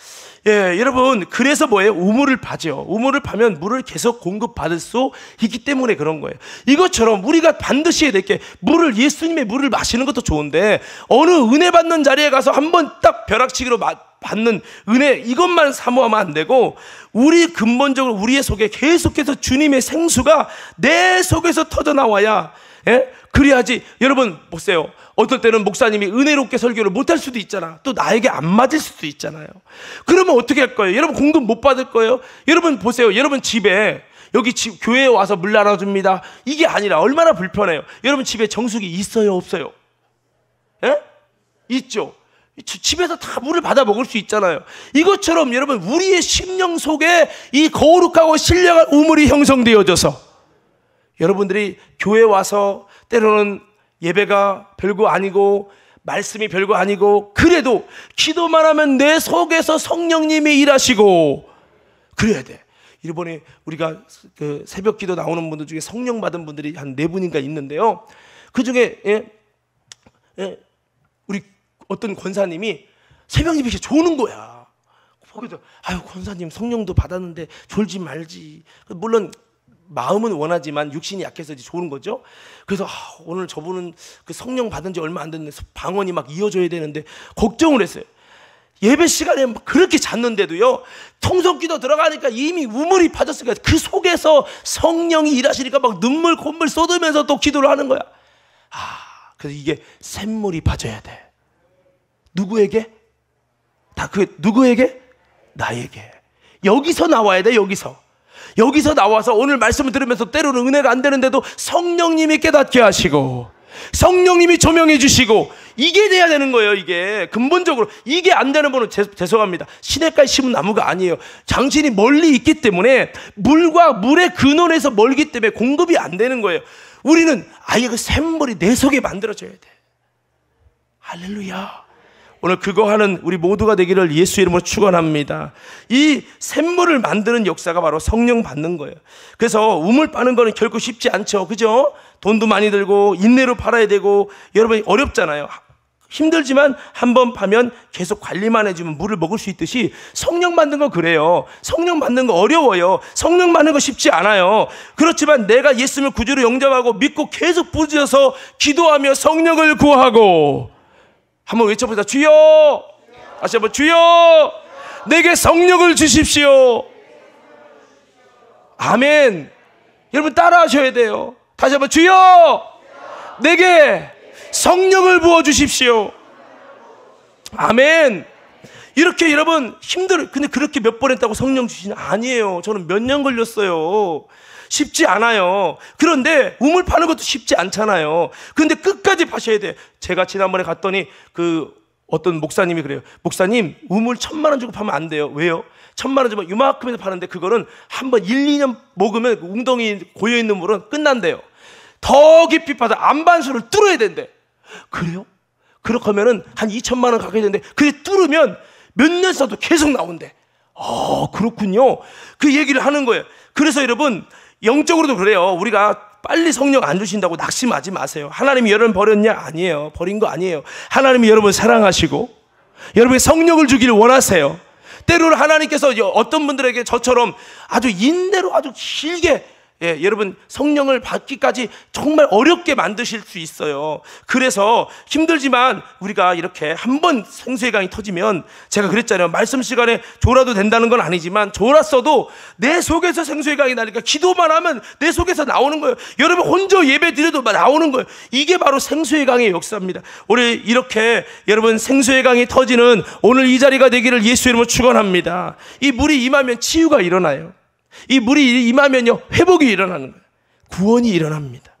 예, 여러분 그래서 뭐예요? 우물을 파죠. 우물을 파면 물을 계속 공급받을 수 있기 때문에 그런 거예요. 이것처럼 우리가 반드시 이렇게 물을 예수님의 물을 마시는 것도 좋은데 어느 은혜 받는 자리에 가서 한번 딱 벼락치기로 마, 받는 은혜 이것만 사모하면 안 되고 우리 근본적으로 우리의 속에 계속해서 주님의 생수가 내 속에서 터져 나와야 예? 그래야지 여러분 보세요. 어떨 때는 목사님이 은혜롭게 설교를 못할 수도 있잖아. 또 나에게 안 맞을 수도 있잖아요. 그러면 어떻게 할 거예요? 여러분 공급 못 받을 거예요. 여러분 보세요. 여러분 집에 여기 집, 교회에 와서 물 나눠줍니다. 이게 아니라 얼마나 불편해요. 여러분 집에 정수기 있어요, 없어요? 예? 있죠. 집에서 다 물을 받아 먹을 수 있잖아요. 이것처럼 여러분 우리의 심령 속에 이 거룩하고 신령한 우물이 형성되어져서 여러분들이 교회 와서 때로는 예배가 별거 아니고 말씀이 별거 아니고 그래도 기도만 하면 내 속에서 성령님이 일하시고 그래야 돼. 일본에 우리가 그 새벽 기도 나오는 분들 중에 성령 받은 분들이 한 네 분인가 있는데요. 그 중에 예, 예, 우리 어떤 권사님이 새벽 예배 좋은 거야. 거기서 아유 권사님 성령도 받았는데 졸지 말지. 물론 마음은 원하지만 육신이 약해서 이제 좋은 거죠. 그래서 아, 오늘 저분은 그 성령 받은 지 얼마 안 됐는데 방언이 막 이어져야 되는데 걱정을 했어요. 예배 시간에 그렇게 잤는데도요, 통성기도 들어가니까 이미 우물이 파졌으니까 그 속에서 성령이 일하시니까 막 눈물, 콧물 쏟으면서 또 기도를 하는 거야. 아, 그래서 이게 샘물이 빠져야 돼. 누구에게? 다 그, 누구에게? 나에게. 여기서 나와야 돼, 여기서. 여기서 나와서 오늘 말씀을 들으면서 때로는 은혜가 안 되는데도 성령님이 깨닫게 하시고 성령님이 조명해 주시고 이게 돼야 되는 거예요 이게 근본적으로 이게 안 되는 분은 제, 죄송합니다 시냇가에 심은 나무가 아니에요 장신이 멀리 있기 때문에 물과 물의 근원에서 멀기 때문에 공급이 안 되는 거예요 우리는 아예 그 샘물이 내 속에 만들어져야 돼 할렐루야 오늘 그거 하는 우리 모두가 되기를 예수 이름으로 축원합니다. 이 샘물을 만드는 역사가 바로 성령 받는 거예요. 그래서 우물 빠는 거는 결코 쉽지 않죠. 그죠? 돈도 많이 들고 인내로 팔아야 되고 여러분 이 어렵잖아요. 힘들지만 한 번 파면 계속 관리만 해주면 물을 먹을 수 있듯이 성령 만든 거 그래요. 성령 만든 거 어려워요. 성령 만든 거 쉽지 않아요. 그렇지만 내가 예수를 구주로 영접하고 믿고 계속 부지어서 기도하며 성령을 구하고 한번 외쳐보자. 주여! 다시 한번 주여! 내게 성령을 주십시오. 아멘. 여러분 따라하셔야 돼요. 다시 한번 주여! 내게 성령을 부어 주십시오. 아멘. 이렇게 여러분 힘들 어 근데 그렇게 몇 번 했다고 성령 주시냐 아니에요. 저는 몇 년 걸렸어요. 쉽지 않아요. 그런데 우물 파는 것도 쉽지 않잖아요. 그런데 끝까지 파셔야 돼. 제가 지난번에 갔더니 그 어떤 목사님이 그래요. 목사님, 우물 천만 원 주고 파면 안 돼요. 왜요? 천만 원 주면 이만큼에서 파는데 그거는 한번 1, 2년 먹으면 웅덩이 고여있는 물은 끝난대요. 더 깊이 파서 안반수를 뚫어야 된대. 그래요? 그렇다면은한 2천만 원 가게 되는데 그게 뚫으면 몇년 써도 계속 나온대. 아, 그렇군요. 그 얘기를 하는 거예요. 그래서 여러분, 영적으로도 그래요. 우리가 빨리 성령 안 주신다고 낙심하지 마세요. 하나님이 여러분 버렸냐? 아니에요. 버린 거 아니에요. 하나님이 여러분 사랑하시고 여러분의 성령을 주기를 원하세요. 때로는 하나님께서 어떤 분들에게 저처럼 아주 인내로 아주 길게 예, 여러분 성령을 받기까지 정말 어렵게 만드실 수 있어요. 그래서 힘들지만 우리가 이렇게 한 번 생수의 강이 터지면 제가 그랬잖아요. 말씀 시간에 졸아도 된다는 건 아니지만 졸았어도 내 속에서 생수의 강이 나니까 기도만 하면 내 속에서 나오는 거예요. 여러분 혼자 예배 드려도 나오는 거예요. 이게 바로 생수의 강의 역사입니다. 우리 이렇게 여러분 생수의 강이 터지는 오늘 이 자리가 되기를 예수 이름으로 축원합니다. 이 물이 임하면 치유가 일어나요. 이 물이 임하면요, 회복이 일어나는 거예요. 구원이 일어납니다.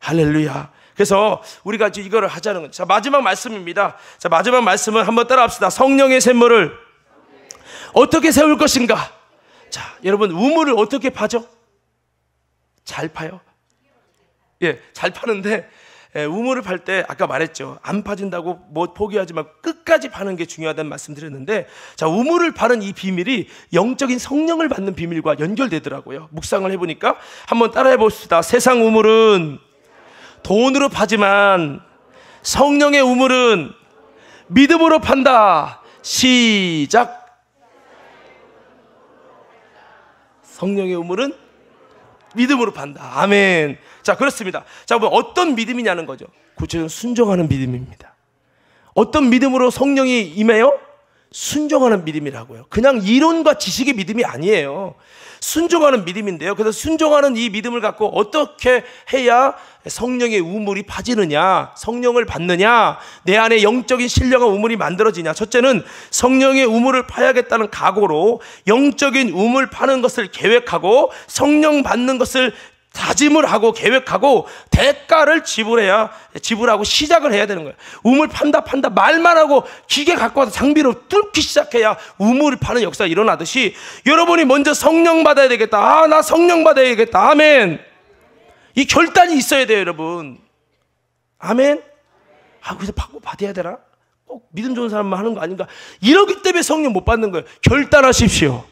할렐루야. 그래서 우리가 이제 이거를 하자는 거죠. 자, 마지막 말씀입니다. 자, 마지막 말씀은 한번 따라 합시다. 성령의 샘물을 어떻게 세울 것인가? 자, 여러분, 우물을 어떻게 파죠? 잘 파요? 예, 잘 파는데 예, 우물을 팔 때 아까 말했죠. 안 파진다고 뭐 포기하지만 끝까지 파는 게 중요하다는 말씀드렸는데 자, 우물을 파는 이 비밀이 영적인 성령을 받는 비밀과 연결되더라고요. 묵상을 해 보니까 한번 따라해 봅시다. 세상 우물은 돈으로 파지만 성령의 우물은 믿음으로 판다. 시작. 성령의 우물은 믿음으로 판다. 아멘. 자, 그렇습니다. 자, 뭐 어떤 믿음이냐는 거죠. 구체적으로 순종하는 믿음입니다. 어떤 믿음으로 성령이 임해요? 순종하는 믿음이라고요. 그냥 이론과 지식의 믿음이 아니에요. 순종하는 믿음인데요. 그래서 순종하는 이 믿음을 갖고 어떻게 해야 성령의 우물이 파지느냐, 성령을 받느냐, 내 안에 영적인 신령과 우물이 만들어지냐. 첫째는 성령의 우물을 파야겠다는 각오로 영적인 우물 파는 것을 계획하고 성령 받는 것을 다짐을 하고 계획하고 대가를 지불해야 지불하고 시작을 해야 되는 거예요. 우물 판다 판다 말만 하고 기계 갖고 와서 장비로 뚫기 시작해야 우물 파는 역사 가 일어나듯이 여러분이 먼저 성령 받아야 되겠다. 아, 나 성령 받아야겠다. 아멘. 이 결단이 있어야 돼요, 여러분. 아멘. 아, 그래서 받고 받아야 되나? 꼭 믿음 좋은 사람만 하는 거 아닌가? 이러기 때문에 성령 못 받는 거예요. 결단하십시오.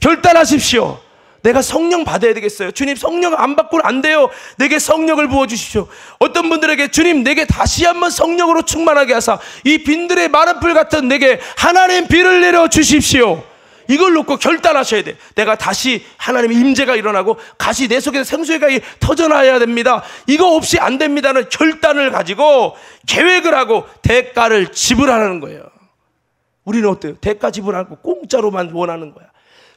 결단하십시오. 내가 성령 받아야 되겠어요. 주님 성령 안 받고는 안 돼요. 내게 성령을 부어 주십시오. 어떤 분들에게 주님 내게 다시 한번 성령으로 충만하게 하사 이 빈들의 마른 풀 같은 내게 하나님 비를 내려 주십시오. 이걸 놓고 결단하셔야 돼. 내가 다시 하나님 임재가 일어나고 다시 내 속에서 생수의 강 터져나야 됩니다. 이거 없이 안 됩니다는 결단을 가지고 계획을 하고 대가를 지불하라는 거예요. 우리는 어때요? 대가 지불하고 공짜로만 원하는 거야.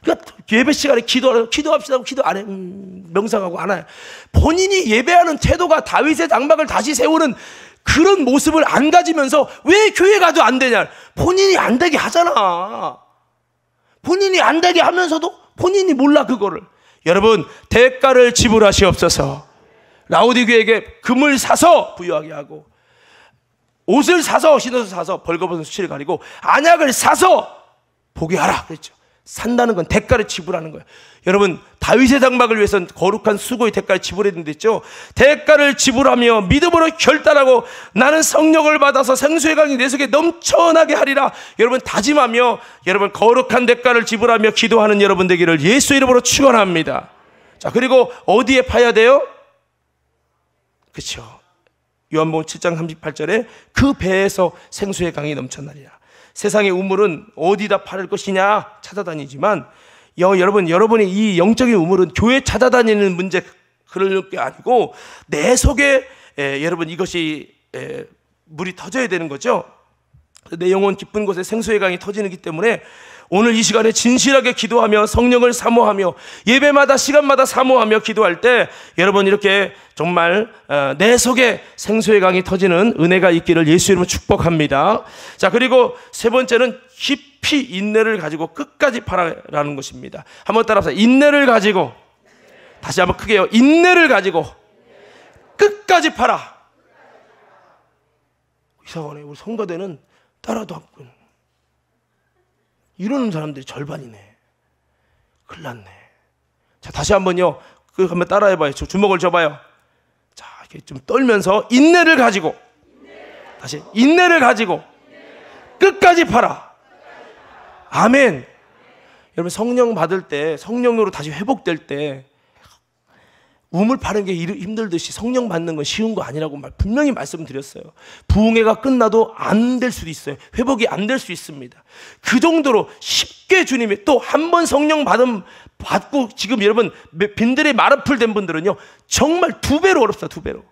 그러니까 예배 시간에 기도하고 기도합시다 하고 기도 안 해. 음, 명상하고 안 해. 본인이 예배하는 태도가 다윗의 장막을 다시 세우는 그런 모습을 안 가지면서 왜 교회 가도 안 되냐? 본인이 안 되게 하잖아. 본인이 안 되게 하면서도 본인이 몰라 그거를. 여러분 대가를 지불하시옵소서. 라우디교에게 금을 사서 부여하게 하고 옷을 사서 신옷서 사서 벌거벗은 수치를 가리고 안약을 사서 보게 하라 그랬죠. 산다는 건 대가를 지불하는 거예요. 여러분 다윗의 장막을 위해서 거룩한 수고의 대가를 지불했는데 있죠. 대가를 지불하며 믿음으로 결단하고 나는 성령을 받아서 생수의 강이 내 속에 넘쳐나게 하리라. 여러분 다짐하며 여러분 거룩한 대가를 지불하며 기도하는 여러분 되기를 예수 이름으로 축원합니다. 자 그리고 어디에 파야 돼요? 그렇죠. 요한복음 7장 38절에 그 배에서 생수의 강이 넘쳐나리라. 세상의 우물은 어디다 팔을 것이냐 찾아다니지만 여, 여러분 여러분의 이 영적인 우물은 교회 찾아다니는 문제 그럴 게 아니고 내 속에 에, 여러분 이것이 에, 물이 터져야 되는 거죠. 내 영혼 기쁜 곳에 생수의 강이 터지기 때문에 오늘 이 시간에 진실하게 기도하며 성령을 사모하며 예배마다 시간마다 사모하며 기도할 때 여러분 이렇게 정말 어, 내 속에 생수의 강이 터지는 은혜가 있기를 예수 이름으로 축복합니다. 자 그리고 세 번째는 깊이 인내를 가지고 끝까지 바라라는 것입니다. 한번 따라서 인내를 가지고 다시 한번 크게요. 인내를 가지고 끝까지 팔아. 이상하네. 우리 성가대는 따라도 않고 이러는 사람들이 절반이네. 큰일 났네. 자, 다시 한번요. 그 한 번 따라해 봐요. 주먹을 줘 봐요. 자, 이렇게 좀 떨면서 인내를 가지고 다시 인내를 가지고 끝까지 팔아. 아멘. 여러분 성령 받을 때 성령으로 다시 회복될 때 우물 파는 게 힘들듯이 성령 받는 건 쉬운 거 아니라고 분명히 말씀드렸어요. 부흥회가 끝나도 안 될 수도 있어요. 회복이 안 될 수 있습니다. 그 정도로 쉽게 주님이 또 한 번 성령 받음 받고 지금 여러분 빈들의 마라풀 된 분들은요 정말 두 배로 어렵다 두 배로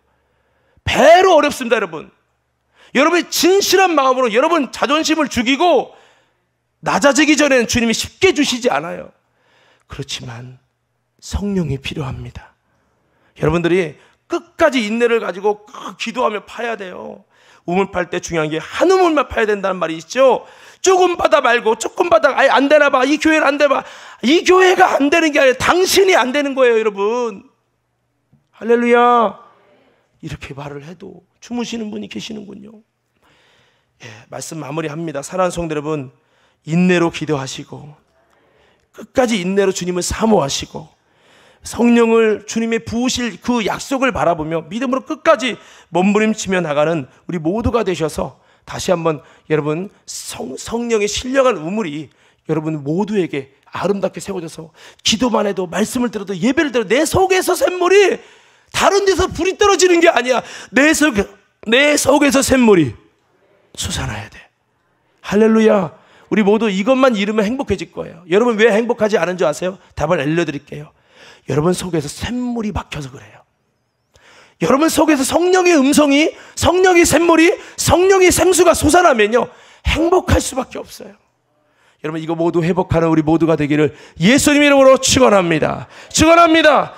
배로 어렵습니다 여러분. 여러분의 진실한 마음으로 여러분 자존심을 죽이고 낮아지기 전에는 주님이 쉽게 주시지 않아요. 그렇지만 성령이 필요합니다. 여러분들이 끝까지 인내를 가지고 기도하며 파야 돼요. 우물 팔 때 중요한 게 한 우물만 파야 된다는 말이 있죠. 조금 받아 말고 조금 받아 아예 안 되나 봐. 이 교회는 안돼 봐. 이 교회가 안 되는 게 아니라 당신이 안 되는 거예요, 여러분. 할렐루야. 이렇게 말을 해도 주무시는 분이 계시는군요. 예, 말씀 마무리합니다. 사랑하는 성도 여러분, 인내로 기도하시고 끝까지 인내로 주님을 사모하시고 성령을 주님의 부으실 그 약속을 바라보며 믿음으로 끝까지 몸부림치며 나가는 우리 모두가 되셔서 다시 한번 여러분 성, 성령의 신령한 우물이 여러분 모두에게 아름답게 세워져서 기도만 해도 말씀을 들어도 예배를 들어도 내 속에서 샘물이 다른 데서 불이 떨어지는 게 아니야. 내 속, 내 속에서 샘물이 솟아해야 돼. 할렐루야. 우리 모두 이것만 이으면 행복해질 거예요. 여러분 왜 행복하지 않은 줄 아세요? 답을 알려드릴게요. 여러분 속에서 샘물이 막혀서 그래요. 여러분 속에서 성령의 음성이, 성령의 샘물이, 성령의 샘수가 솟아나면요. 행복할 수밖에 없어요. 여러분 이거 모두 회복하는 우리 모두가 되기를 예수님 이름으로 축원합니다. 축원합니다.